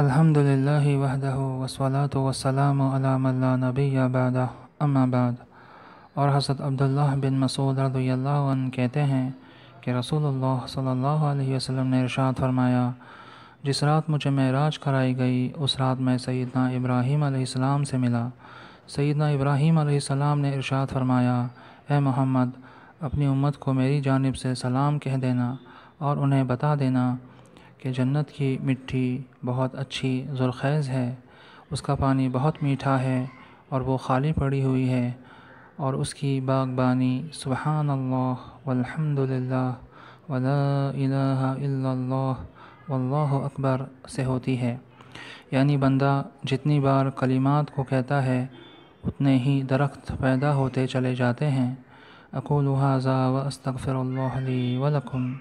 الحمد للہ وحدہ وسلاۃ وسلام علام اللہ نبی آباد آباد اور حضرت عبداللہ بن مسعود رضی اللہ عن کہتے ہیں کہ رسول اللہ صلی اللہ علیہ وسلم نے ارشاد فرمایا جس رات مجھے معراج کرائی گئی اس رات میں سیدنا ابراہیم علیہ السلام سے ملا سیدنا ابراہیم علیہ السلام نے ارشاد فرمایا اے محمد اپنی امت کو میری جانب سے سلام کہہ دینا اور انہیں بتا دینا کہ جنت کی مٹی بہت اچھی زرخیز ہے اس کا پانی بہت میٹھا ہے اور وہ خالی پڑی ہوئی ہے اور اس کی باغبانی سبحان اللہ والحمد للہ ولا اکبر سے ہوتی ہے یعنی بندہ جتنی بار کلمات کو کہتا ہے اتنے ہی درخت پیدا ہوتے چلے جاتے ہیں اقول الحاظ و اسطغفر اللہ لی ولکم